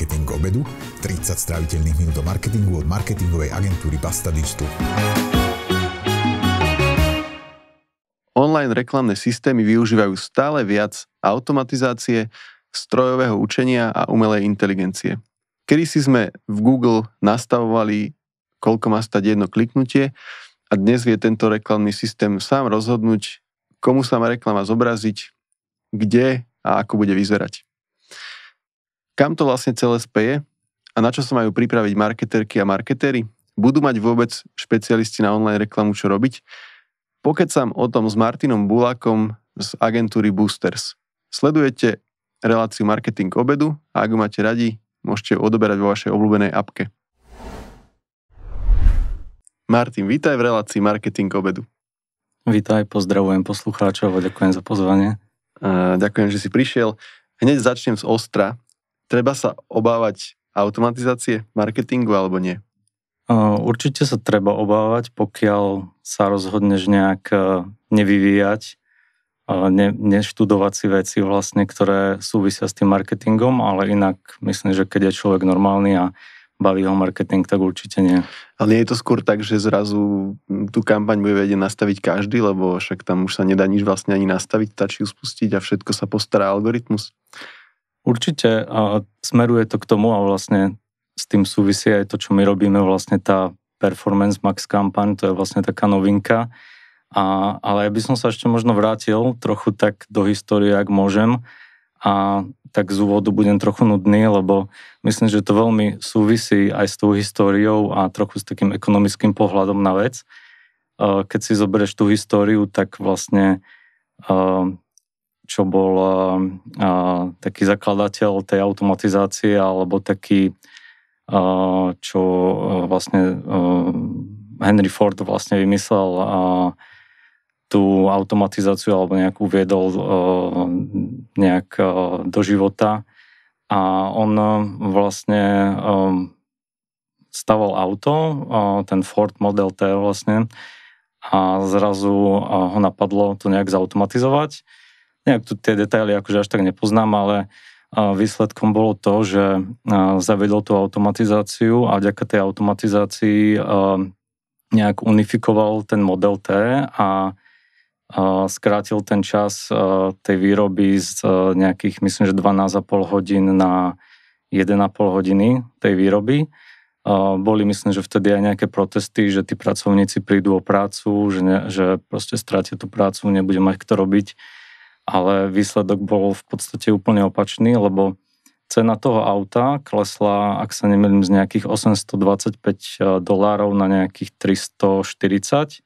Marketing obedu, 30 straviteľných minút do marketingu od marketingovej agentúry Basta Digital. Online reklamné systémy využívajú stále viac automatizácie, strojového učenia a umelej inteligencie. Kedy si sme v Google nastavovali, koľko má stať jedno kliknutie a dnes vie tento reklamný systém sám rozhodnúť, komu sa má reklama zobraziť, kde a ako bude vyzerať. Kam to vlastne celé speje? A na čo sa majú pripraviť marketerky a marketéry? Budú mať vôbec špecialisti na online reklamu čo robiť? som o tom s Martinom Bulákom z agentúry Boosters. Sledujete reláciu Marketing obedu a ak ju máte radi, môžete ju odoberať vo vašej obľúbenej apke. Martin, vítaj v relácii Marketing obedu. Vítaj, pozdravujem poslucháčov a ďakujem za pozvanie. Ďakujem, že si prišiel. Hneď začnem z Ostra. Treba sa obávať automatizácie marketingu alebo nie? Určite sa treba obávať, pokiaľ sa rozhodneš nejak e, nevyvíjať, e, ne, neštudovať si veci vlastne, ktoré súvisia s tým marketingom, ale inak myslím, že keď je človek normálny a baví ho marketing, tak určite nie. Ale nie je to skôr tak, že zrazu tú kampaň bude vedieť nastaviť každý, lebo však tam už sa nedá nič vlastne ani nastaviť, stačí ju spustiť a všetko sa postará algoritmus. Určite a smeruje to k tomu a vlastne s tým súvisí aj to, čo my robíme, vlastne tá Performance Max kampaň, to je vlastne taká novinka. A, ale ja by som sa ešte možno vrátil trochu tak do histórie, ak môžem. A tak z úvodu budem trochu nudný, lebo myslím, že to veľmi súvisí aj s tou históriou a trochu s takým ekonomickým pohľadom na vec. E, keď si zoberieš tú históriu, tak vlastne e, čo bol a, eh, a, eh, taký zakladateľ tej automatizácie alebo taký, a, eh, čo a, vlastne a, Henry Ford vlastne vymyslel a, tú automatizáciu alebo nejak uviedol a, nejak a, do života a on vlastne staval auto, a, ten Ford Model T vlastne a zrazu ho napadlo to nejak zautomatizovať nejak tu tie detaily akože až tak nepoznám, ale výsledkom bolo to, že zavedol tú automatizáciu a vďaka tej automatizácii nejak unifikoval ten model T a skrátil ten čas tej výroby z nejakých, myslím, že 12,5 hodín na 1,5 hodiny tej výroby. Boli, myslím, že vtedy aj nejaké protesty, že tí pracovníci prídu o prácu, že, ne, že proste stratia tú prácu, nebude mať kto robiť ale výsledok bol v podstate úplne opačný, lebo cena toho auta klesla, ak sa nemýlim, z nejakých 825 eh, dolárov na nejakých 340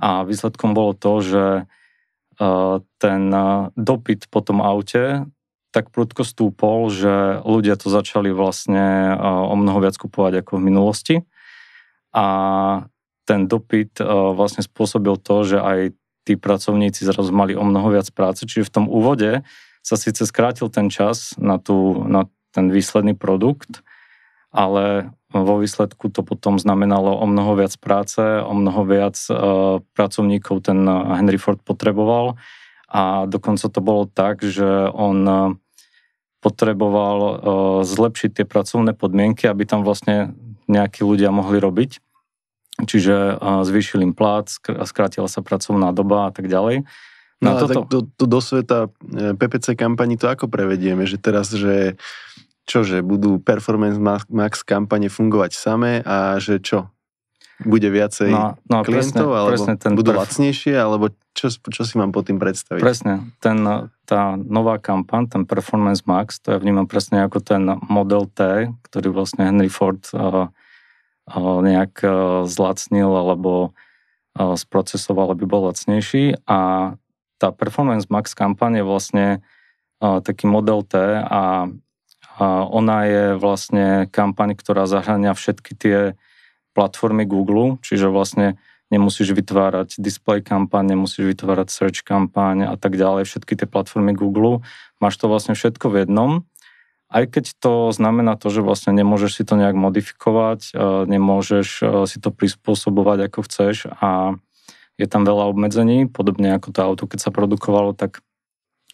a výsledkom bolo to, že eh, ten eh, dopyt po tom aute tak prudko stúpol, že ľudia to začali vlastne o mnoho viac kupovať ako v minulosti a ten dopyt vlastne spôsobil to, že aj tí pracovníci zrazu mali o mnoho viac práce. Čiže v tom úvode sa síce skrátil ten čas na, tú, na ten výsledný produkt, ale vo výsledku to potom znamenalo o mnoho viac práce, o mnoho viac uh, pracovníkov ten Henry Ford potreboval a dokonca to bolo tak, že on e, potreboval uh, zlepšiť tie pracovné podmienky, aby tam vlastne nejakí ľudia mohli robiť. Čiže zvýšil im plát, skrátila sa pracovná doba a tak ďalej. No, no toto... tak do, do, do sveta e, PPC kampani to ako prevedieme? Že teraz, že že budú Performance Max kampane fungovať samé a že čo? Bude viacej no, no, klientov, presne, alebo presne ten budú perf... lacnejšie, alebo čo, čo si mám pod tým predstaviť? Presne, ten, tá nová kampaň, ten Performance Max, to ja vnímam presne ako ten model T, ktorý vlastne Henry Ford uh, Eh, nejak eh, zlacnil alebo eh, sprocesoval, aby bol lacnejší a tá Performance Max kampaň je vlastne taký model T a ona je vlastne kampaň, ktorá zahrania všetky tie platformy Google, čiže vlastne nemusíš vytvárať display kampaň, nemusíš vytvárať search kampaň a tak ďalej, všetky tie platformy Google. Máš to vlastne všetko v jednom aj keď to znamená to, že vlastne nemôžeš si to nejak modifikovať, e, nemôžeš e, si to prispôsobovať ako chceš a je tam veľa obmedzení, podobne ako to auto, keď sa produkovalo, tak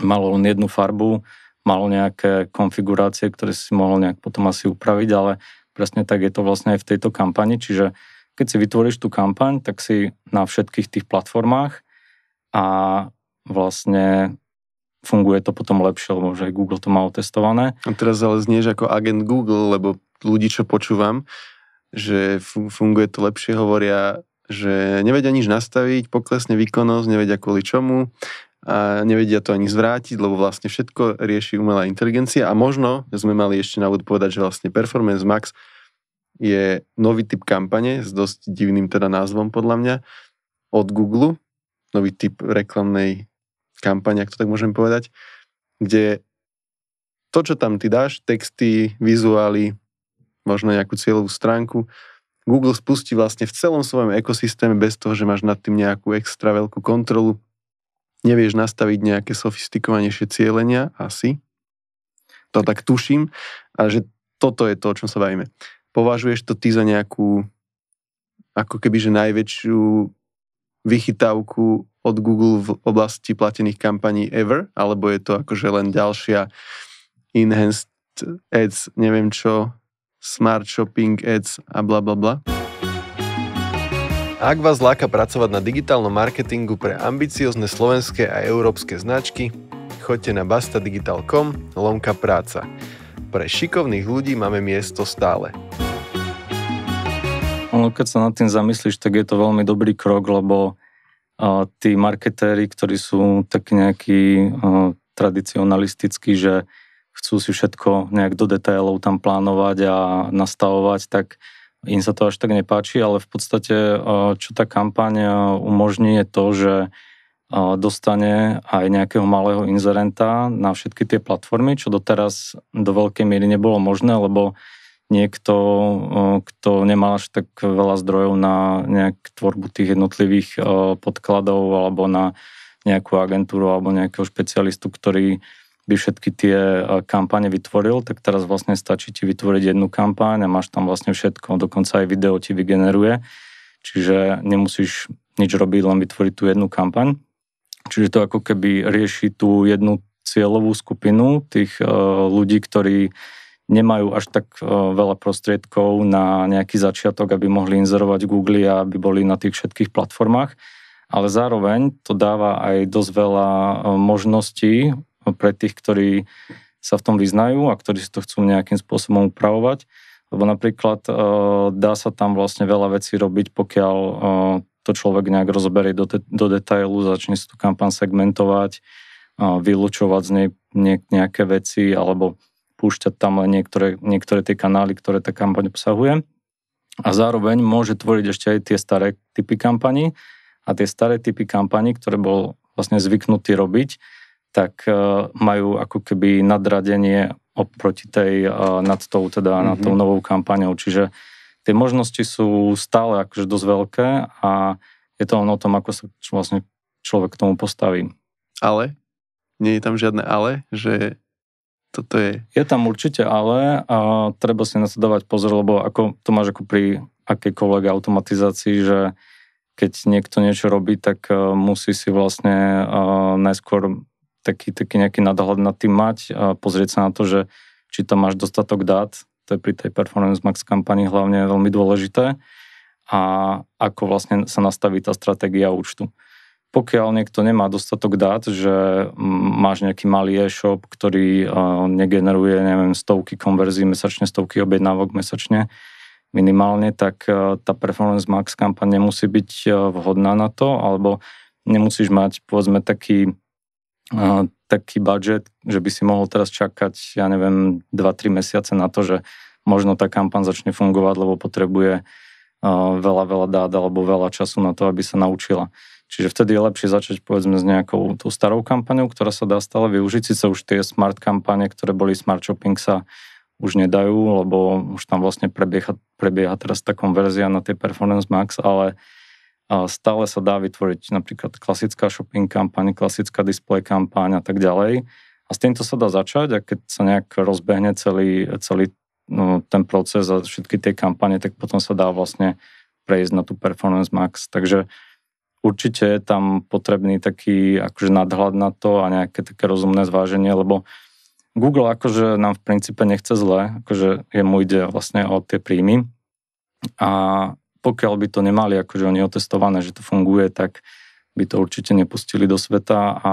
malo len jednu farbu, malo nejaké konfigurácie, ktoré si mohol nejak potom asi upraviť, ale presne tak je to vlastne aj v tejto kampani, čiže keď si vytvoríš tú kampaň, tak si na všetkých tých platformách a vlastne funguje to potom lepšie, lebo že Google to má otestované. A teraz ale znieš ako agent Google, lebo ľudí, čo počúvam, že funguje to lepšie, hovoria, že nevedia nič nastaviť, poklesne výkonnosť, nevedia kvôli čomu a nevedia to ani zvrátiť, lebo vlastne všetko rieši umelá inteligencia a možno sme mali ešte na úvod povedať, že vlastne Performance Max je nový typ kampane s dosť divným teda názvom podľa mňa od Google, nový typ reklamnej kampaň, ak to tak môžem povedať, kde to, čo tam ty dáš, texty, vizuály, možno nejakú cieľovú stránku, Google spustí vlastne v celom svojom ekosystéme bez toho, že máš nad tým nejakú extra veľkú kontrolu. Nevieš nastaviť nejaké sofistikovanejšie cieľenia, asi. To tak tuším. A že toto je to, o čom sa bavíme. Považuješ to ty za nejakú ako keby, že najväčšiu vychytávku od Google v oblasti platených kampaní ever, alebo je to akože len ďalšia enhanced ads, neviem čo, smart shopping ads a bla bla bla. Ak vás láka pracovať na digitálnom marketingu pre ambiciozne slovenské a európske značky, choďte na bastadigital.com lomka práca. Pre šikovných ľudí máme miesto stále. Ono, keď sa nad tým zamyslíš, tak je to veľmi dobrý krok, lebo a, tí marketéri, ktorí sú tak nejakí tradicionalistickí, že chcú si všetko nejak do detailov tam plánovať a nastavovať, tak im sa to až tak nepáči, ale v podstate, a, čo tá kampaň umožní, je to, že dostane aj nejakého malého inzerenta na všetky tie platformy, čo doteraz do veľkej miery nebolo možné, lebo niekto, kto nemal až tak veľa zdrojov na nejak tvorbu tých jednotlivých podkladov alebo na nejakú agentúru alebo nejakého špecialistu, ktorý by všetky tie e, kampane vytvoril, tak teraz vlastne stačí ti vytvoriť jednu kampaň a máš tam vlastne všetko, dokonca aj video ti vygeneruje, čiže nemusíš nič robiť, len vytvoriť tú jednu kampaň. Čiže to ako keby rieši tú jednu cieľovú skupinu tých e, ľudí, ktorí nemajú až tak e, veľa prostriedkov na nejaký začiatok, aby mohli inzerovať Google a aby boli na tých všetkých platformách. Ale zároveň to dáva aj dosť veľa e, možností pre tých, ktorí sa v tom vyznajú a ktorí si to chcú nejakým spôsobom upravovať. Lebo napríklad e, dá sa tam vlastne veľa vecí robiť, pokiaľ to človek nejak rozoberie do, te, do detailu, začne si tú kampan segmentovať, vylučovať z nej nejaké veci alebo púšťať tam len niektoré, niektoré tie kanály, ktoré tá kampaň obsahuje. A zároveň môže tvoriť ešte aj tie staré typy kampaní. A tie staré typy kampaní, ktoré bol vlastne zvyknutý robiť, tak e, majú ako keby nadradenie oproti tej, e, nad tou, teda mm-hmm. nad mhm. tou novou kampaňou. Čiže tie možnosti sú stále akože dosť veľké a je to len o tom, ako sa vlastne človek k tomu postaví. Ale? Nie je tam žiadne ale, že toto je... Je tam určite ale a treba si na to dávať pozor, lebo ako to máš ako pri akejkoľvek automatizácii, že keď niekto niečo robí, tak e, musí si vlastne e, najskôr taký, taký nejaký nadhľad nad tým mať a pozrieť sa na to, že či tam máš dostatok dát, to je pri tej Performance Max kampani hlavne veľmi dôležité a ako vlastne sa nastaví tá stratégia účtu pokiaľ niekto nemá dostatok dát, že máš nejaký malý e-shop, ktorý negeneruje, neviem, stovky konverzií mesačne, stovky objednávok mesačne minimálne, tak tá Performance Max kampaň nemusí byť vhodná na to, alebo nemusíš mať, povedzme, taký, taký budget, že by si mohol teraz čakať, ja neviem, 2-3 mesiace na to, že možno tá kampaň začne fungovať, lebo potrebuje veľa, veľa dát alebo veľa času na to, aby sa naučila. Čiže vtedy je lepšie začať povedzme s nejakou tou starou kampaňou, ktorá sa dá stále využiť. Sice už tie smart kampane, ktoré boli smart shopping sa už nedajú, lebo už tam vlastne prebieha, prebieha teraz tá konverzia na tie Performance Max, ale stále sa dá vytvoriť napríklad klasická shopping kampaň, klasická display kampaň a tak ďalej. A s týmto sa dá začať a keď sa nejak rozbehne celý, celý no, ten proces a všetky tie kampane, tak potom sa dá vlastne prejsť na tú Performance Max. Takže určite je tam potrebný taký akože nadhľad na to a nejaké také rozumné zváženie, lebo Google akože nám v princípe nechce zle, akože jemu ide vlastne o tie príjmy a pokiaľ by to nemali akože oni otestované, že to funguje, tak by to určite nepustili do sveta a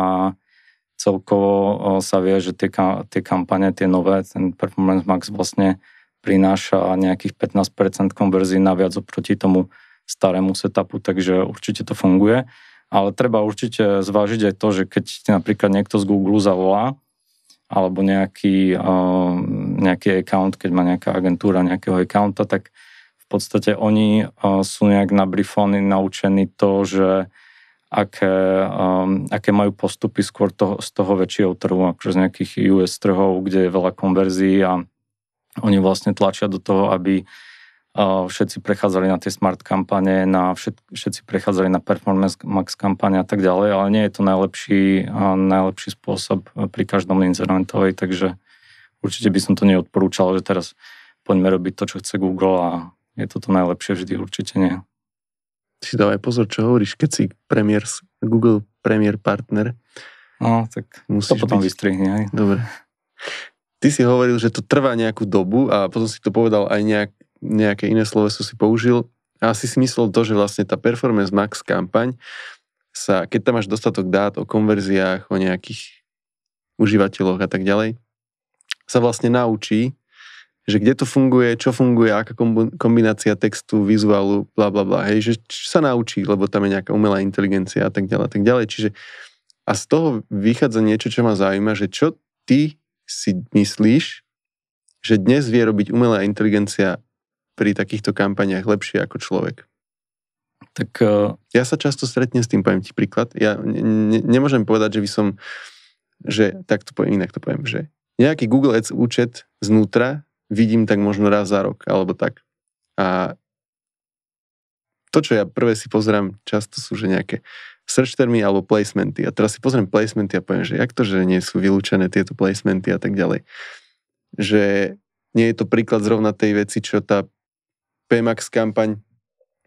celkovo sa vie, že tie, tie kampane, tie nové, ten Performance Max vlastne prináša nejakých 15% konverzií naviac oproti tomu starému setupu, takže určite to funguje. Ale treba určite zvážiť aj to, že keď napríklad niekto z Google zavolá, alebo nejaký, uh, nejaký account, keď má nejaká agentúra nejakého accounta, tak v podstate oni uh, sú nejak na brifóny naučení to, že aké, um, aké majú postupy skôr to, z toho väčšieho trhu, akože z nejakých US trhov, kde je veľa konverzií a oni vlastne tlačia do toho, aby všetci prechádzali na tie smart kampane, na všet, všetci prechádzali na performance max kampane a tak ďalej, ale nie je to najlepší, najlepší spôsob pri každom internetovej, takže určite by som to neodporúčal, že teraz poďme robiť to, čo chce Google a je to to najlepšie vždy, určite nie. Si dávaj pozor, čo hovoríš, keď si premier, Google premier partner. No, tak Musíš to potom byť... vystrihne. Aj. Dobre. Ty si hovoril, že to trvá nejakú dobu a potom si to povedal aj nejak, nejaké iné sloveso si použil. A asi si myslel to, že vlastne tá Performance Max kampaň sa, keď tam máš dostatok dát o konverziách, o nejakých užívateľoch a tak ďalej, sa vlastne naučí, že kde to funguje, čo funguje, aká kombinácia textu, vizuálu, bla bla bla, hej, že sa naučí, lebo tam je nejaká umelá inteligencia a tak ďalej, a tak ďalej. Čiže a z toho vychádza niečo, čo ma zaujíma, že čo ty si myslíš, že dnes vie robiť umelá inteligencia pri takýchto kampaniach lepšie ako človek. Tak, uh... Ja sa často stretnem s tým, poviem ti príklad. Ja ne, ne, nemôžem povedať, že by som, že tak to poviem, inak to poviem, že nejaký Google Ads účet znútra vidím tak možno raz za rok, alebo tak. A to, čo ja prvé si pozerám, často sú, že nejaké search termy alebo placementy. A teraz si pozriem placementy a poviem, že jak to, že nie sú vylúčené tieto placementy a tak ďalej. Že nie je to príklad zrovna tej veci, čo tá PMAX kampaň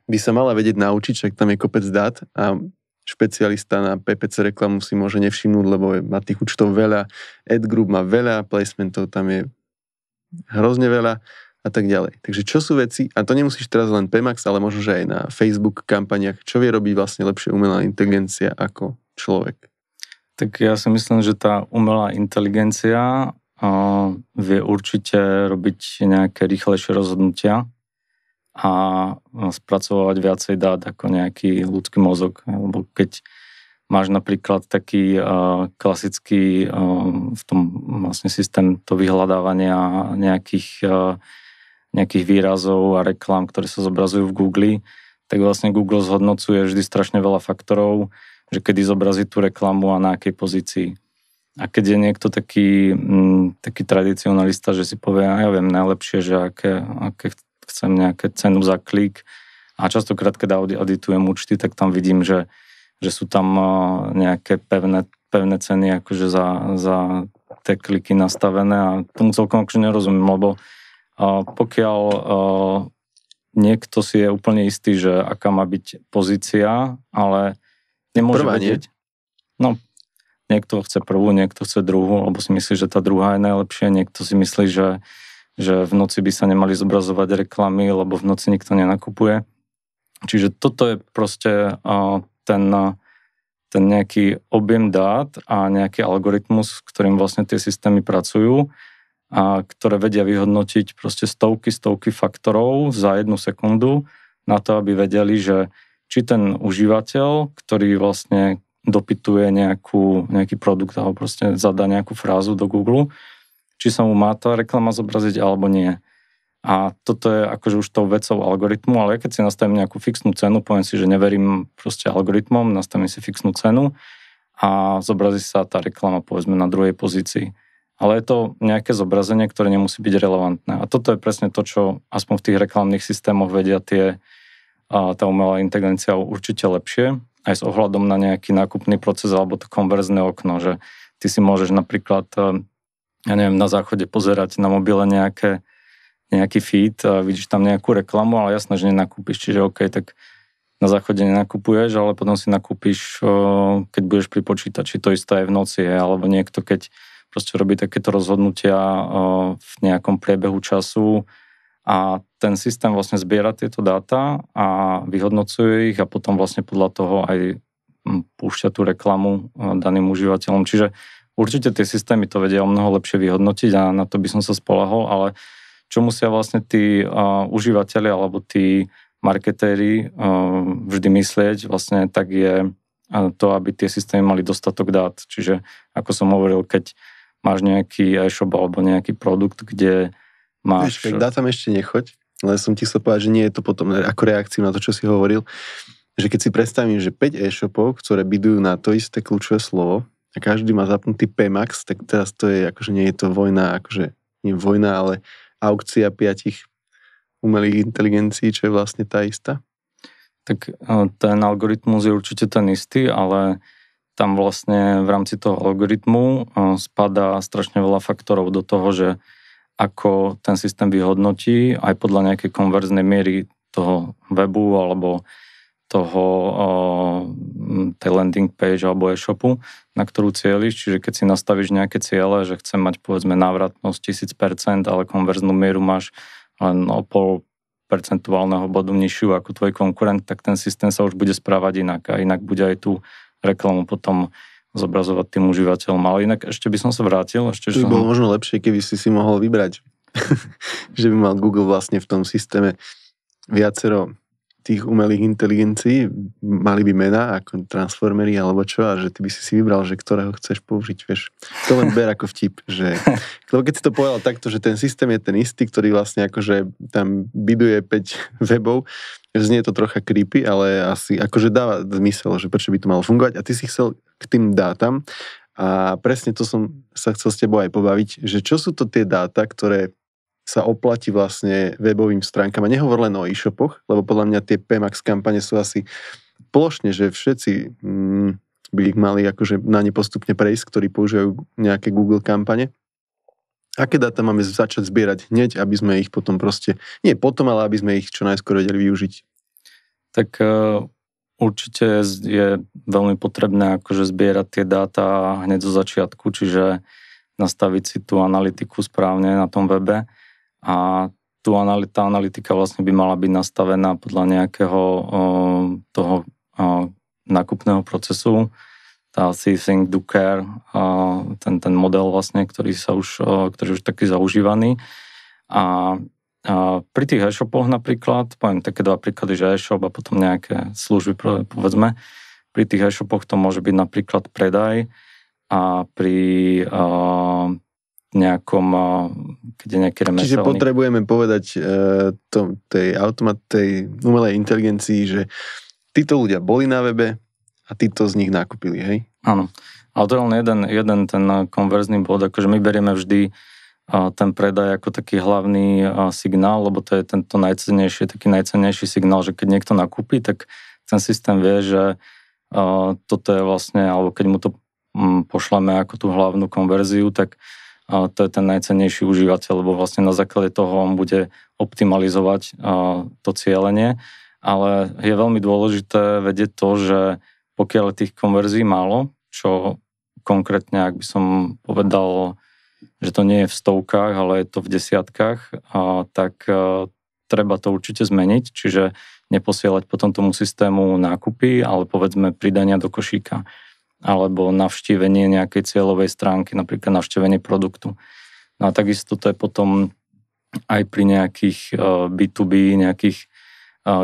by sa mala vedieť naučiť, však tam je kopec dát a špecialista na PPC reklamu si môže nevšimnúť, lebo má tých účtov veľa, ad group má veľa, placementov tam je hrozne veľa a tak ďalej. Takže čo sú veci, a to nemusíš teraz len PMAX, ale možno, že aj na Facebook kampaniach, čo vie robiť vlastne lepšie umelá inteligencia ako človek? Tak ja si myslím, že tá umelá inteligencia vie určite robiť nejaké rýchlejšie rozhodnutia, a spracovávať viacej dát ako nejaký ľudský mozog. Lebo keď máš napríklad taký klasický v tom vlastne systém to vyhľadávania nejakých, nejakých výrazov a reklám, ktoré sa zobrazujú v Google, tak vlastne Google zhodnocuje vždy strašne veľa faktorov, že kedy zobrazí tú reklamu a na akej pozícii. A keď je niekto taký, taký tradicionalista, že si povie, ja viem najlepšie, že aké, aké chcem nejaké cenu za klik. A častokrát, keď auditujem účty, tak tam vidím, že, že sú tam eh, nejaké pevné, pevné ceny akože za, za tie kliky nastavené a tomu celkom akože nerozumiem, lebo eh, pokiaľ eh, niekto si je úplne istý, že aká má byť pozícia, ale nemôže Prvá, vedieť. Nie? No, niekto chce prvú, niekto chce druhú, alebo si myslí, že tá druhá je najlepšia, niekto si myslí, že že v noci by sa nemali zobrazovať reklamy, lebo v noci nikto nenakupuje. Čiže toto je proste ten, ten nejaký objem dát a nejaký algoritmus, s ktorým vlastne tie systémy pracujú a ktoré vedia vyhodnotiť proste stovky, stovky faktorov za jednu sekundu na to, aby vedeli, že či ten užívateľ, ktorý vlastne dopituje nejakú, nejaký produkt alebo proste zadá nejakú frázu do Google, či sa mu má tá reklama zobraziť alebo nie. A toto je akože už tou vecou algoritmu, ale keď si nastavím nejakú fixnú cenu, poviem si, že neverím proste algoritmom, nastavím si fixnú cenu a zobrazí sa tá reklama povedzme na druhej pozícii. Ale je to nejaké zobrazenie, ktoré nemusí byť relevantné. A toto je presne to, čo aspoň v tých reklamných systémoch vedia tie, tá umelá inteligencia určite lepšie, aj s ohľadom na nejaký nákupný proces alebo to konverzné okno, že ty si môžeš napríklad ja neviem, na záchode pozerať na mobile nejaké, nejaký feed a vidíš tam nejakú reklamu, ale jasné, že nenakúpiš. Čiže OK, tak na záchode nenakupuješ, ale potom si nakúpiš, keď budeš pri počítači. To isté aj v noci, alebo niekto, keď proste robí takéto rozhodnutia v nejakom priebehu času a ten systém vlastne zbiera tieto dáta a vyhodnocuje ich a potom vlastne podľa toho aj púšťa tú reklamu daným užívateľom. Čiže Určite tie systémy to vedia o mnoho lepšie vyhodnotiť a na to by som sa spolahol, ale čo musia vlastne tí uh, užívateľi alebo tí marketéri uh, vždy myslieť, vlastne tak je to, aby tie systémy mali dostatok dát. Čiže ako som hovoril, keď máš nejaký e-shop alebo nejaký produkt, kde máš... Víš, dá tam ešte nechoď, ale som ti chcel povedať, že nie je to potom ako reakciu na to, čo si hovoril, že keď si predstavím, že 5 e-shopov, ktoré bydujú na to isté kľúčové slovo, a každý má zapnutý PMAX, tak teraz to je, akože nie je to vojna, akože nie vojna, ale aukcia piatich umelých inteligencií, čo je vlastne tá istá? Tak e, ten algoritmus je určite ten istý, ale tam vlastne v rámci toho algoritmu e, spadá strašne veľa faktorov do toho, že ako ten systém vyhodnotí aj podľa nejakej konverznej miery toho webu alebo toho, tej landing page alebo e-shopu, na ktorú cieliš. Čiže keď si nastavíš nejaké ciele, že chcem mať povedzme návratnosť 1000%, ale konverznú mieru máš len o pol percentuálneho bodu nižšiu ako tvoj konkurent, tak ten systém sa už bude správať inak a inak bude aj tú reklamu potom zobrazovať tým užívateľom. Ale inak ešte by som sa vrátil. Ešte, by som... bolo možno lepšie, keby si si mohol vybrať. že by mal Google vlastne v tom systéme viacero tých umelých inteligencií, mali by mená ako transformery alebo čo a že ty by si si vybral, že ktorého chceš použiť, vieš. To len ber ako vtip, že... Lebo keď si to povedal takto, že ten systém je ten istý, ktorý vlastne akože tam biduje 5 webov, znie to trocha creepy, ale asi akože dáva zmysel, že prečo by to malo fungovať a ty si chcel k tým dátam a presne to som sa chcel s tebou aj pobaviť, že čo sú to tie dáta, ktoré sa oplatí vlastne webovým stránkam. A nehovor len o e-shopoch, lebo podľa mňa tie PMAX kampane sú asi plošne, že všetci mm, by ich mali akože na ne postupne prejsť, ktorí používajú nejaké Google kampane. Aké dáta máme začať zbierať hneď, aby sme ich potom proste, nie potom, ale aby sme ich čo najskôr vedeli využiť? Tak uh, určite je veľmi potrebné akože zbierať tie dáta hneď zo začiatku, čiže nastaviť si tú analytiku správne na tom webe a tu tá analytika vlastne by mala byť nastavená podľa nejakého toho nákupného procesu. Tá See, Think, Do, Care, ten, ten model vlastne, ktorý, sa už, ktorý už taký zaužívaný. A, a pri tých e-shopoch napríklad, poviem také dva príklady, že e-shop a potom nejaké služby, povedzme, pri tých e-shopoch to môže byť napríklad predaj a pri, nejakom, eh, kde nejaké remeselný. Čiže potrebujeme povedať uh, to, tej, automat, tej umelej inteligencii, že títo ľudia boli na webe a títo z nich nakúpili, hej? Áno. Ale to je len jeden, jeden ten eh, konverzný bod, akože my berieme vždy uh, ten predaj ako taký hlavný uh, signál, lebo to je tento najcennejší, taký najcennejší signál, že keď niekto nakúpi, tak ten systém vie, že toto je vlastne, alebo keď mu to um, pošleme ako tú hlavnú konverziu, tak a to je ten najcennejší užívateľ, lebo vlastne na základe toho on bude optimalizovať to cieľenie. Ale je veľmi dôležité vedieť to, že pokiaľ tých konverzií málo, čo konkrétne, ak by som povedal, že to nie je v stovkách, ale je to v desiatkách, a, tak a, e, treba to určite zmeniť, čiže neposielať potom tomu systému nákupy, ale povedzme pridania do košíka alebo navštívenie nejakej cieľovej stránky, napríklad navštívenie produktu. No a takisto to je potom aj pri nejakých B2B, e, nejakých e, e,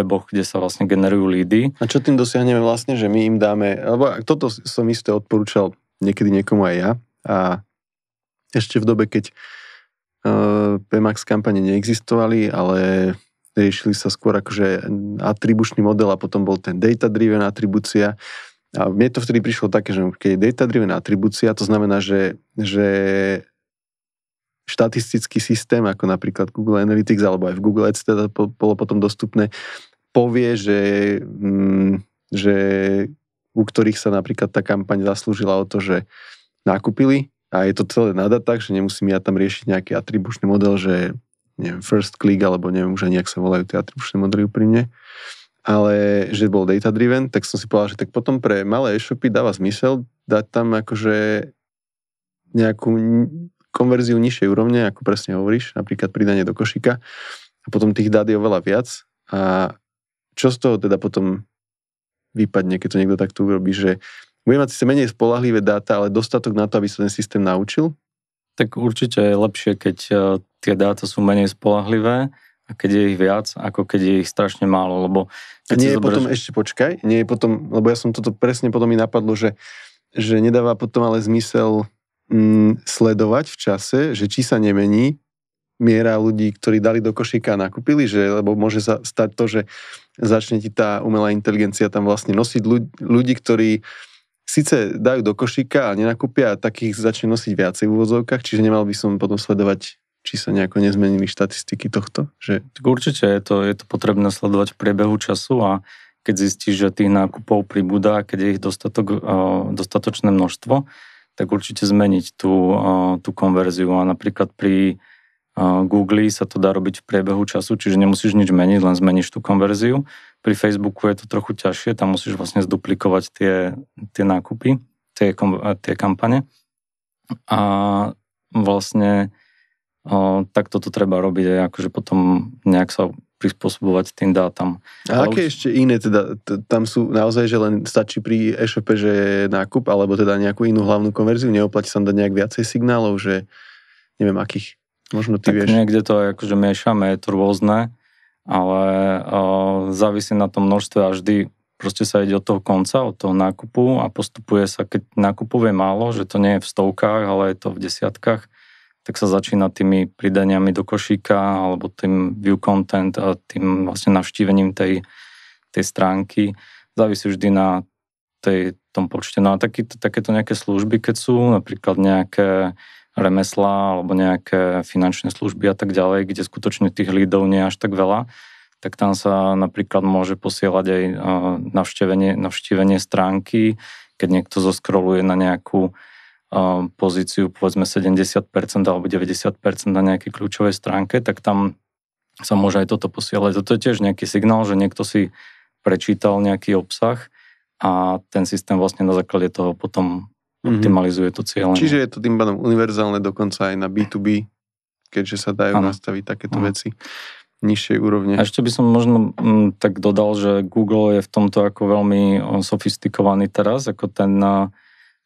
weboch, kde sa vlastne generujú lídy. A čo tým dosiahneme vlastne, že my im dáme, alebo toto som isté odporúčal niekedy niekomu aj ja a ešte v dobe, keď PMAX kampane neexistovali, ale riešili sa skôr akože atribučný model a potom bol ten data-driven atribúcia, a mne to vtedy prišlo také, že keď je data-driven atribúcia, to znamená, že, že štatistický systém, ako napríklad Google Analytics alebo aj v Google Ads, teda bolo potom dostupné, povie, že, mm, že u ktorých sa napríklad tá kampaň zaslúžila o to, že nakúpili a je to celé na datách, že nemusím ja tam riešiť nejaký atribučný model, že neviem, first click alebo neviem už ani, ak sa volajú tie atribučné modely úprimne. Uh, ale že bol data driven, tak som si povedal, že tak potom pre malé e-shopy dáva zmysel dať tam akože nejakú konverziu nižšej úrovne, ako presne hovoríš, napríklad pridanie do košíka a potom tých dát je oveľa viac a čo z toho teda potom vypadne, keď to niekto takto urobí, že bude mať síce menej spolahlivé dáta, ale dostatok na to, aby sa ten systém naučil? Tak určite je lepšie, keď eh, tie dáta sú menej spolahlivé, keď je ich viac, ako keď je ich strašne málo, lebo... Keď nie je zobraž... potom, ešte počkaj, nie je potom, lebo ja som toto presne potom mi napadlo, že, že nedáva potom ale zmysel mm, sledovať v čase, že či sa nemení miera ľudí, ktorí dali do košíka a nakúpili, že, lebo môže sa stať to, že začne ti tá umelá inteligencia tam vlastne nosiť ľudí, ľudí ktorí síce dajú do košíka a nenakúpia a takých začne nosiť viacej v úvodzovkách, čiže nemal by som potom sledovať či sa nejako nezmenili štatistiky tohto? Že... Tak určite je to, je to potrebné sledovať v priebehu času a keď zistíš, že tých nákupov pribúda, keď je ich dostatok, eh, dostatočné množstvo, tak určite zmeniť tú, eh, tú konverziu. A napríklad pri eh, Google sa to dá robiť v priebehu času, čiže nemusíš nič meniť, len zmeníš tú konverziu. Pri Facebooku je to trochu ťažšie, tam musíš vlastne zduplikovať tie, tie nákupy, tie, tie kampane. A vlastne o, tak toto treba robiť aj akože potom nejak sa prispôsobovať tým dátam. A aké už... ešte iné, teda, t- tam sú naozaj, že len stačí pri e-shope, že nákup, alebo teda nejakú inú hlavnú konverziu, neoplatí sa dať nejak viacej signálov, že neviem akých, možno ty tak vieš. niekde to aj akože miešame, je to rôzne, ale o, závisí na tom množstve a vždy proste sa ide od toho konca, od toho nákupu a postupuje sa, keď nákupov je málo, že to nie je v stovkách, ale je to v desiatkách, tak sa začína tými pridaniami do košíka alebo tým view content a tým vlastne navštívením tej, tej stránky. Závisí vždy na tej, tom počte. No a taký, takéto nejaké služby, keď sú napríklad nejaké remeslá alebo nejaké finančné služby a tak ďalej, kde skutočne tých lídov nie je až tak veľa, tak tam sa napríklad môže posielať aj navštívenie, navštívenie stránky, keď niekto zoskroluje na nejakú Um, pozíciu povedzme 70% alebo 90% na nejakej kľúčovej stránke, tak tam sa môže aj toto posielať. Toto je tiež nejaký signál, že niekto si prečítal nejaký obsah a ten systém vlastne na základe toho potom mm-hmm. optimalizuje to cieľenie. Čiže je to tým pádom univerzálne dokonca aj na B2B, keďže sa dajú ano. nastaviť takéto ano. Mhm. veci nižšej úrovne. A ešte by som možno m, mm, tak dodal, že Google je v tomto ako veľmi mm, sofistikovaný teraz, ako ten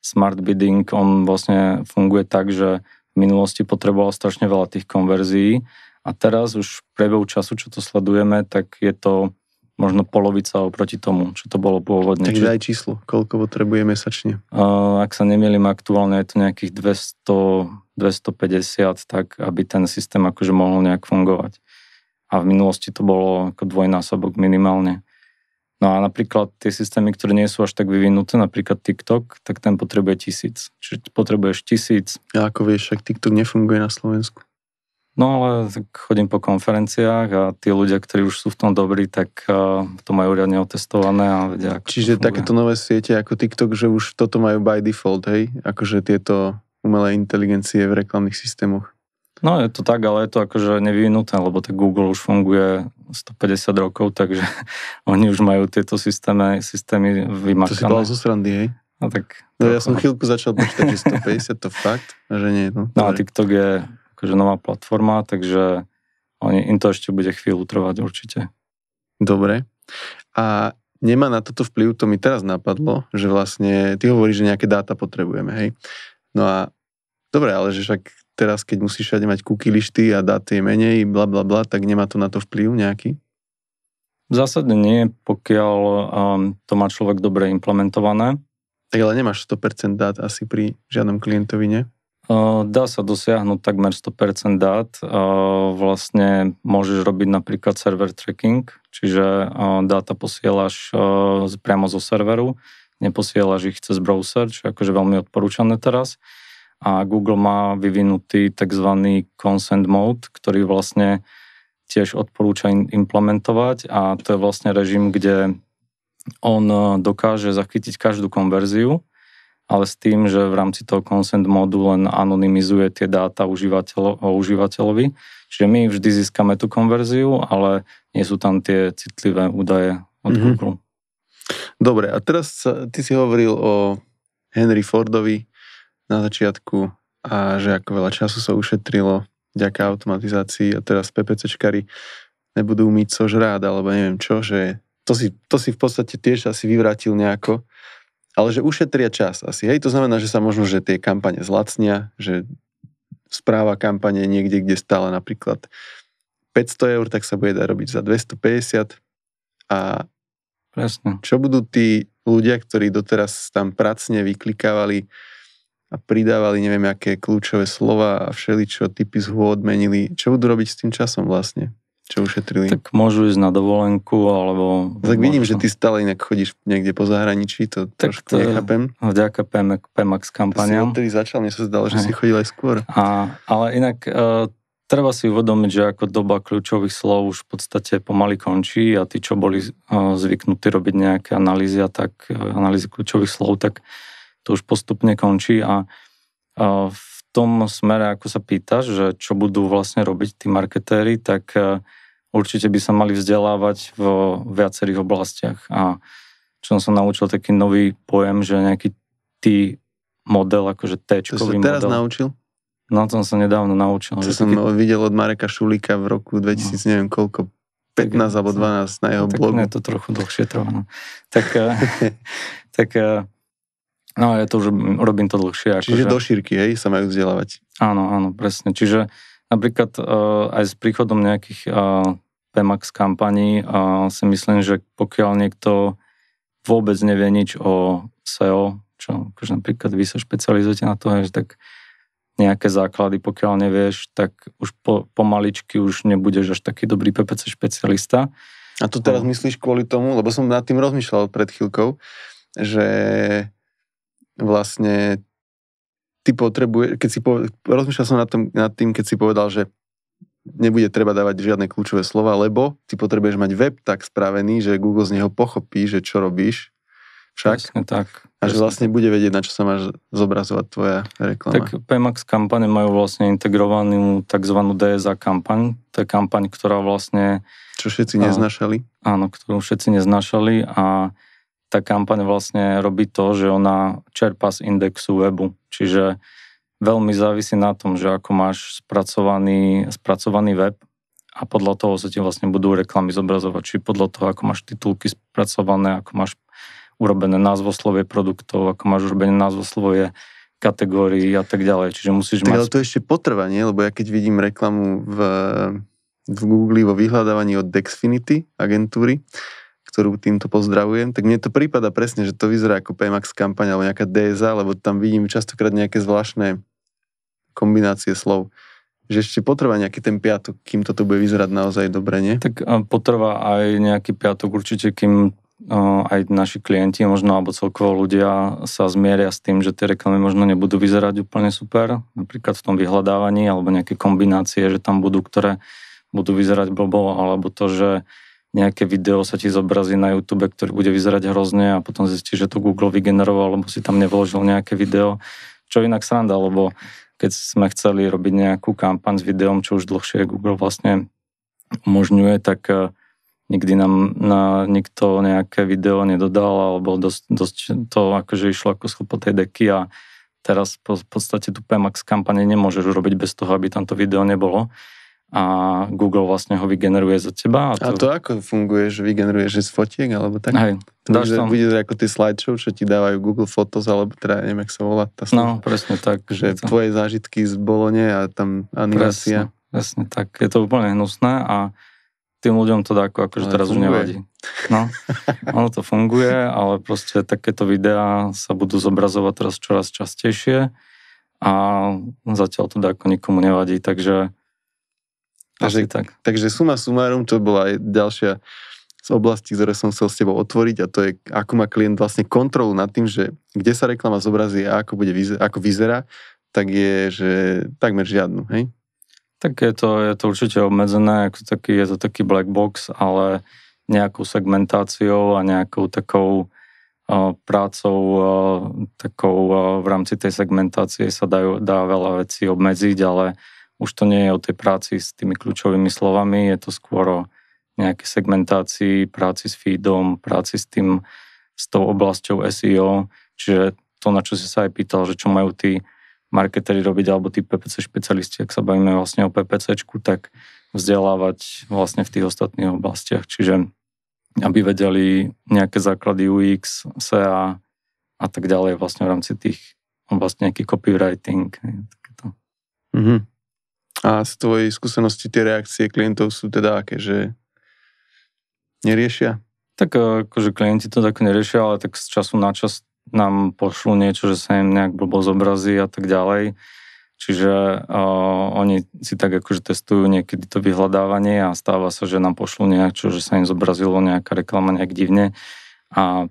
smart bidding, on vlastne funguje tak, že v minulosti potreboval strašne veľa tých konverzií a teraz už v priebehu času, čo to sledujeme, tak je to možno polovica oproti tomu, čo to bolo pôvodne. Takže aj číslo, koľko potrebuje mesačne? Uh, ak sa nemýlim, aktuálne je to nejakých 200, 250, tak aby ten systém akože mohol nejak fungovať. A v minulosti to bolo ako dvojnásobok minimálne. No a napríklad tie systémy, ktoré nie sú až tak vyvinuté, napríklad TikTok, tak ten potrebuje tisíc. Čiže potrebuješ tisíc. A ako vieš, však TikTok nefunguje na Slovensku. No ale tak chodím po konferenciách a tí ľudia, ktorí už sú v tom dobrí, tak uh, to majú riadne otestované a vedia, ako Čiže to takéto nové siete ako TikTok, že už toto majú by default, hej? Akože tieto umelé inteligencie v reklamných systémoch. No je to tak, ale je to akože nevyvinuté, lebo tak Google už funguje 150 rokov, takže oni už majú tieto systémy, systémy vymakané. To si bol zo srandy, hej? No tak... No, ja som chvíľku začal počítať, že 150 to fakt, že nie. No, no a TikTok je akože nová platforma, takže oni, im to ešte bude chvíľu trvať určite. Dobre. A nemá na toto vplyv, to mi teraz napadlo, že vlastne ty hovoríš, že nejaké dáta potrebujeme, hej? No a dobre, ale že však teraz, keď musíš všade mať kukylišty a dáty je menej, bla bla bla, tak nemá to na to vplyv nejaký? V zásade nie, pokiaľ um, to má človek dobre implementované. Tak ale nemáš 100% dát asi pri žiadnom klientovi, nie? Uh, dá sa dosiahnuť takmer 100% dát. Uh, vlastne môžeš robiť napríklad server tracking, čiže uh, dáta posielaš priamo zo serveru, neposielaš ich cez browser, čo je akože veľmi odporúčané teraz a Google má vyvinutý tzv. consent mode, ktorý vlastne tiež odporúča implementovať a to je vlastne režim, kde on e, dokáže zachytiť každú konverziu, ale s tým, že v rámci toho consent modu len anonymizuje tie dáta užívateľo, o užívateľovi. Čiže my vždy získame tú konverziu, ale nie sú tam tie citlivé údaje od mm-hmm. Google. Dobre, a teraz ty si hovoril o Henry Fordovi, na začiatku a že ako veľa času sa ušetrilo ďaká automatizácii a teraz PPCčkari nebudú myť sožrád alebo neviem čo, že to si, to si v podstate tiež asi vyvrátil nejako, ale že ušetria čas asi. Hej, to znamená, že sa možno, že tie kampane zlacnia, že správa kampane niekde, kde stále napríklad 500 eur, tak sa bude dať robiť za 250 a Presne. čo budú tí ľudia, ktorí doteraz tam pracne vyklikávali a pridávali neviem aké kľúčové slova a všeličo, typy hôd menili. Čo budú robiť s tým časom vlastne? Čo ušetrili? Tak môžu ísť na dovolenku, alebo... Tak vidím, môžu... že ty stále inak chodíš niekde po zahraničí, to tak trošku to nechápem. Vďaka PMAX kampaniám. Ty si začal, mne sa zdalo, že aj. si chodil aj skôr. A, ale inak e, treba si uvedomiť, že ako doba kľúčových slov už v podstate pomaly končí a tí, čo boli e, zvyknutí robiť nejaké analýzy a tak, e, analýzy kľúčových slov, tak to už postupne končí a, a v tom smere, ako sa pýtaš, že čo budú vlastne robiť tí marketéry, tak e, určite by sa mali vzdelávať v viacerých oblastiach. A čo som sa naučil, taký nový pojem, že nejaký tý model, akože T-čkový model. To teraz naučil? No, to som sa nedávno naučil. To som taký... videl od Mareka Šulíka v roku 2000, no. neviem koľko, 15 alebo 12 na jeho no, blogu. Tak to trochu dlhšie trvá. No. Tak, e, tak e, No ja to už robím to dlhšie. Čiže že... Akože- do šírky, hej, sa majú vzdelávať. Áno, áno, presne. Čiže napríklad uh, aj s príchodom nejakých uh, e, PMAX kampaní uh, si myslím, že pokiaľ niekto vôbec nevie nič o SEO, čo akože napríklad vy sa špecializujete na to, hej, že tak nejaké základy, pokiaľ nevieš, tak už po, pomaličky už nebudeš až taký dobrý PPC špecialista. A to teraz no. myslíš kvôli tomu, lebo som nad tým rozmýšľal pred chvíľkou, že vlastne ty potrebuje, keď si povedal, rozmýšľal som nad, tom, nad tým, keď si povedal, že nebude treba dávať žiadne kľúčové slova, lebo ty potrebuješ mať web tak spravený, že Google z neho pochopí, že čo robíš. Však? Presne tak. A že vlastne bude vedieť, na čo sa máš zobrazovať tvoja reklama. Tak PMAX kampane majú vlastne integrovanú tzv. DSA kampaň. To je kampaň, ktorá vlastne... Čo všetci neznašali. Áno, ktorú všetci neznašali a tá kampaň vlastne robí to, že ona čerpa z indexu webu. Čiže veľmi závisí na tom, že ako máš spracovaný, spracovaný web a podľa toho sa ti vlastne budú reklamy zobrazovať. Či podľa toho, ako máš titulky spracované, ako máš urobené názvoslovie produktov, ako máš urobené názvoslovie kategórií a tak ďalej. Čiže musíš tak mať... ale to ešte potrvá, nie? Lebo ja keď vidím reklamu v, v Google vo vyhľadávaní od Dexfinity agentúry, ktorú týmto pozdravujem, tak mne to prípada presne, že to vyzerá ako PMAX kampaň alebo nejaká DSA, lebo tam vidím častokrát nejaké zvláštne kombinácie slov že ešte potrvá nejaký ten piatok, kým toto bude vyzerať naozaj dobre, nie? Tak potrvá aj nejaký piatok určite, kým aj naši klienti, možno alebo celkovo ľudia sa zmieria s tým, že tie reklamy možno nebudú vyzerať úplne super, napríklad v tom vyhľadávaní, alebo nejaké kombinácie, že tam budú, ktoré budú vyzerať blbo, alebo to, že nejaké video sa ti zobrazí na YouTube, ktorý bude vyzerať hrozne a potom zistí, že to Google vygeneroval, lebo si tam nevložil nejaké video. Čo inak sranda, lebo keď sme chceli robiť nejakú kampaň s videom, čo už dlhšie Google vlastne umožňuje, tak eh, nikdy nám na nikto nejaké video nedodal, alebo dosť, dosť to akože išlo ako schopo tej deky a teraz v podstate tu PMAX kampane nemôžeš urobiť bez toho, aby tam to video nebolo a Google vlastne ho vygeneruje za teba. A to, a to ako funguje, že vygeneruješ z fotiek alebo tak? Hej, to dáš bude, bude ako tie slideshow, čo ti dávajú Google Photos, alebo teda neviem, jak sa volá tá no, služba. No, presne tak. Že to... tvoje zážitky z Bolone a tam animácia. Presne, presne tak. Je to úplne hnusné a tým ľuďom to dá ako, akože teraz funguje. už nevadí. No, ono to funguje, ale proste takéto videá sa budú zobrazovať teraz čoraz častejšie a zatiaľ to ako nikomu nevadí, takže Takže, tak. takže suma sumárum, to bola aj ďalšia z oblastí, ktoré som chcel s tebou otvoriť a to je, ako má klient vlastne kontrolu nad tým, že kde sa reklama zobrazí a ako, bude, ako vyzerá, tak je, že takmer žiadnu, hej? Tak je to, je to určite obmedzené, ako taký, je to taký black box, ale nejakou segmentáciou a nejakou takou uh, prácou uh, takou uh, v rámci tej segmentácie sa dajú, dá veľa vecí obmedziť, ale už to nie je o tej práci s tými kľúčovými slovami, je to skôr o nejakej segmentácii, práci s feedom, práci s tým, s tou oblasťou SEO, čiže to, na čo si sa aj pýtal, že čo majú tí marketeri robiť, alebo tí PPC špecialisti, ak sa bavíme vlastne o PPCčku, tak vzdelávať vlastne v tých ostatných oblastiach, čiže aby vedeli nejaké základy UX, SEA a tak ďalej vlastne v rámci tých oblasti nejaký copywriting, takéto. Mm-hmm. A z tvojej skúsenosti tie reakcie klientov sú teda aké, že neriešia? Tak e, akože klienti to tak neriešia, ale tak z času na čas nám pošlú niečo, že sa im nejak blbo zobrazí a tak ďalej. Čiže uh, oni si tak akože testujú niekedy to vyhľadávanie a stáva sa, že nám pošlú niečo, že sa im zobrazilo nejaká reklama nejak divne a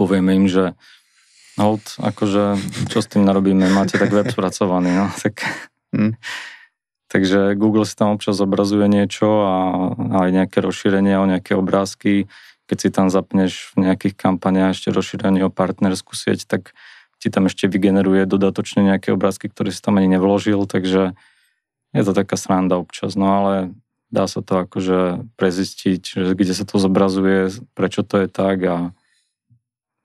povieme im, že hold, akože čo s tým narobíme, máte tak web spracovaný, no tak... Hmm. Takže Google si tam občas zobrazuje niečo a, aj nejaké rozšírenia o nejaké obrázky. Keď si tam zapneš v nejakých kampaniách ešte rozšírenie o partnerskú sieť, tak ti tam ešte vygeneruje dodatočne nejaké obrázky, ktoré si tam ani nevložil, takže je to taká sranda občas. No ale dá sa to akože prezistiť, že kde sa to zobrazuje, prečo to je tak a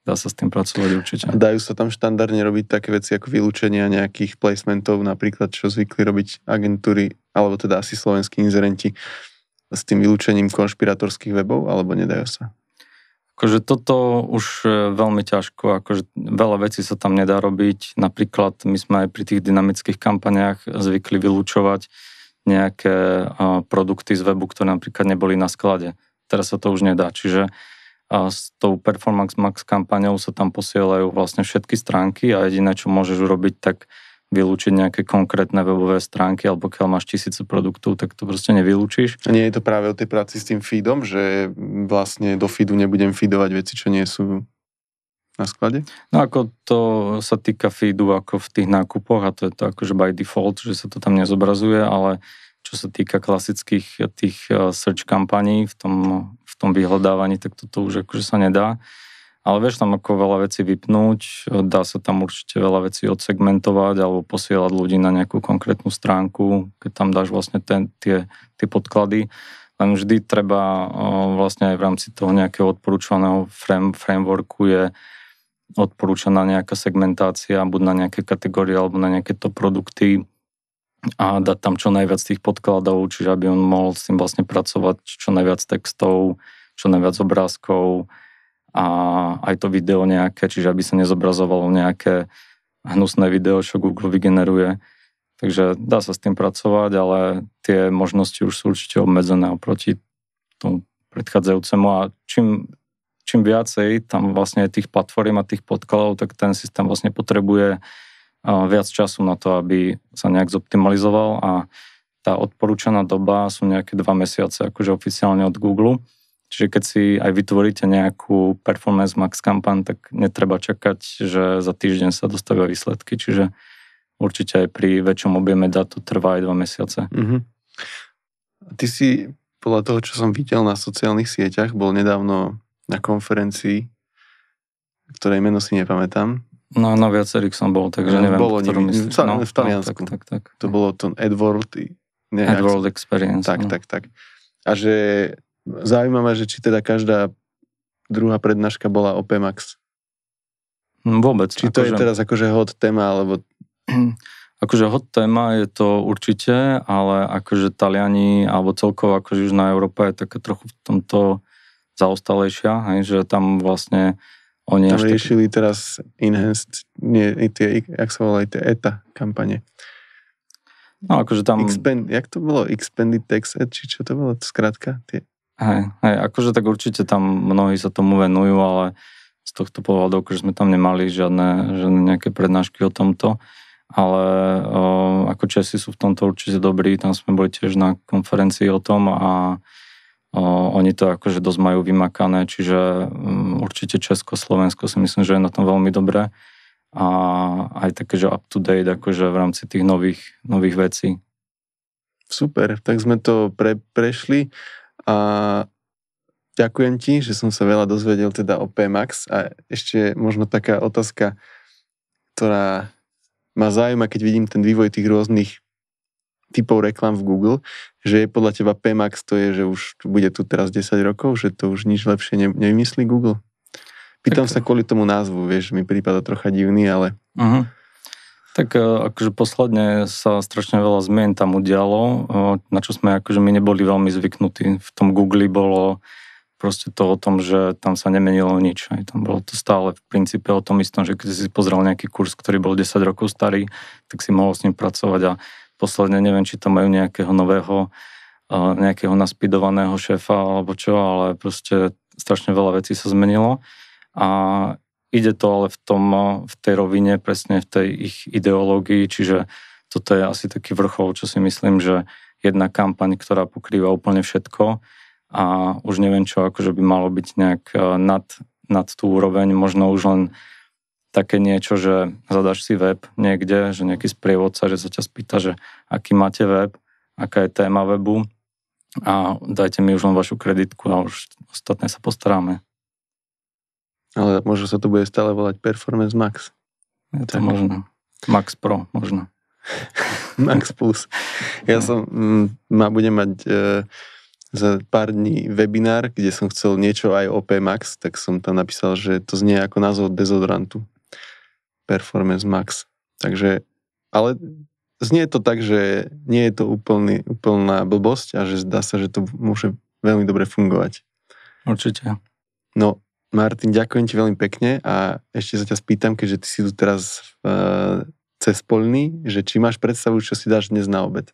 dá sa s tým pracovať určite. A dajú sa tam štandardne robiť také veci ako vylúčenia nejakých placementov, napríklad čo zvykli robiť agentúry, alebo teda asi slovenskí inzerenti s tým vylúčením konšpiratorských webov, alebo nedajú sa? Akože toto už veľmi ťažko, akože veľa vecí sa tam nedá robiť. Napríklad my sme aj pri tých dynamických kampaniách zvykli vylúčovať nejaké produkty z webu, ktoré napríklad neboli na sklade. Teraz sa to už nedá, čiže a s tou Performance Max kampaňou sa tam posielajú vlastne všetky stránky a jediné, čo môžeš urobiť, tak vylúčiť nejaké konkrétne webové stránky, alebo keď máš tisíce produktov, tak to proste nevylúčiš. A nie je to práve o tej práci s tým feedom, že vlastne do feedu nebudem feedovať veci, čo nie sú na sklade? No ako to sa týka feedu ako v tých nákupoch a to je to akože by default, že sa to tam nezobrazuje, ale čo sa týka klasických tých eh, search kampaní v tom v tom vyhľadávaní, tak toto už akože sa nedá. Ale vieš tam ako veľa vecí vypnúť, dá sa tam určite veľa vecí odsegmentovať alebo posielať ľudí na nejakú konkrétnu stránku, keď tam dáš vlastne ten, tie, tie podklady. Len vždy treba vlastne aj v rámci toho nejakého odporúčaného frame, frameworku je odporúčaná nejaká segmentácia, buď na nejaké kategórie alebo na nejaké to produkty, a dať tam čo najviac tých podkladov, čiže aby on mohol s tým vlastne pracovať čo najviac textov, čo najviac obrázkov a aj to video nejaké, čiže aby sa nezobrazovalo nejaké hnusné video, čo Google vygeneruje. Takže dá sa s tým pracovať, ale tie možnosti už sú určite obmedzené oproti tomu predchádzajúcemu a čím, čím viacej tam vlastne tých platform a tých podkladov, tak ten systém vlastne potrebuje viac času na to, aby sa nejak zoptimalizoval a tá odporúčaná doba sú nejaké dva mesiace akože oficiálne od Google. Čiže keď si aj vytvoríte nejakú performance max kampan, tak netreba čakať, že za týždeň sa dostavia výsledky. Čiže určite aj pri väčšom objeme dát to trvá aj dva mesiace. Mm-hmm. Ty si podľa toho, čo som videl na sociálnych sieťach, bol nedávno na konferencii, ktorej meno si nepamätám, No na no, viacerých som bol, takže no, neviem, bolo ktorú myslíš. No, v Taliansku. No, tak, tak, tak. To bolo to Edward... Ne, Edward Experience. Tak, no. tak, tak. A že zaujímavé, že či teda každá druhá prednáška bola o Pemax. Mm, vôbec. Či to akože... je teraz akože hot téma, alebo... Akože hot téma je to určite, ale akože Taliani, alebo celkovo akože Južná Európa je taká trochu v tomto zaostalejšia, hej, že tam vlastne oni tam riešili tak... teraz enhanced, nie, tie, jak sa volajú tie ETA kampane. No akože tam... Expand, jak to bolo? Expanded Tax Ad, či čo to bolo? Skratka? Tie... Hej, hej, akože tak určite tam mnohí sa tomu venujú, ale z tohto pohľadu, akože sme tam nemali žiadne, žiadne nejaké prednášky o tomto, ale o, ako Česi sú v tomto určite dobrí, tam sme boli tiež na konferencii o tom a oni to akože dosť majú vymakané, čiže mm, určite Česko, Slovensko si myslím, že je na tom veľmi dobré a aj také, že up to date akože v rámci tých nových, nových vecí. Super, tak sme to pre, prešli a ďakujem ti, že som sa veľa dozvedel teda o PMAX a ešte možno taká otázka, ktorá ma zaujíma, keď vidím ten vývoj tých rôznych typov reklam v Google, že je podľa teba PMAX to je, že už bude tu teraz 10 rokov, že to už nič lepšie ne, nevymyslí Google? Pýtam tak... sa kvôli tomu názvu, vieš, mi prípada trocha divný, ale... Uh-huh. Tak e, akože posledne sa strašne veľa zmien tam udialo, e, na čo sme akože my neboli veľmi zvyknutí. V tom Google bolo proste to o tom, že tam sa nemenilo nič. Aj tam bolo to stále v princípe o tom istom, že keď si pozrel nejaký kurz, ktorý bol 10 rokov starý, tak si mohol s ním pracovať a Posledne neviem, či tam majú nejakého nového, nejakého naspidovaného šéfa alebo čo, ale proste strašne veľa vecí sa zmenilo. A ide to ale v, tom, v tej rovine, presne v tej ich ideológii, čiže toto je asi taký vrchol, čo si myslím, že jedna kampaň, ktorá pokrýva úplne všetko a už neviem čo, akože by malo byť nejak nad, nad tú úroveň, možno už len také niečo, že zadaš si web niekde, že nejaký sprievodca, že sa ťa spýta, že aký máte web, aká je téma webu a dajte mi už len vašu kreditku a už ostatné sa postaráme. Ale možno sa to bude stále volať Performance Max. Je to tak. možno. Max Pro možno. Max Plus. Ja som, mm, ma budem mať e, za pár dní webinár, kde som chcel niečo aj o Max, tak som tam napísal, že to znie ako názov dezodorantu. Performance Max. Takže, ale znie to tak, že nie je to úplný, úplná blbosť a že zdá sa, že to môže veľmi dobre fungovať. Určite. No, Martin, ďakujem ti veľmi pekne a ešte sa ťa spýtam, keďže ty si tu teraz uh, e, cez polný, že či máš predstavu, čo si dáš dnes na obed?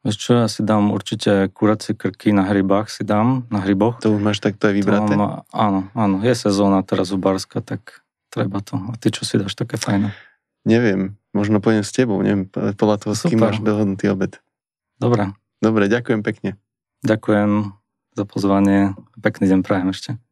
Vieš čo, ja si dám určite kuracie krky na hrybách, si dám, na hryboch. To už máš takto aj vybraté? To mám, áno, áno, je sezóna teraz u Barska, tak Treba to. A ty čo si dáš také fajné? Neviem. Možno pôjdem s tebou. Neviem, podľa toho, Super. s kým máš dohodnutý obed. Dobre. Dobre, ďakujem pekne. Ďakujem za pozvanie. Pekný deň prajem ešte.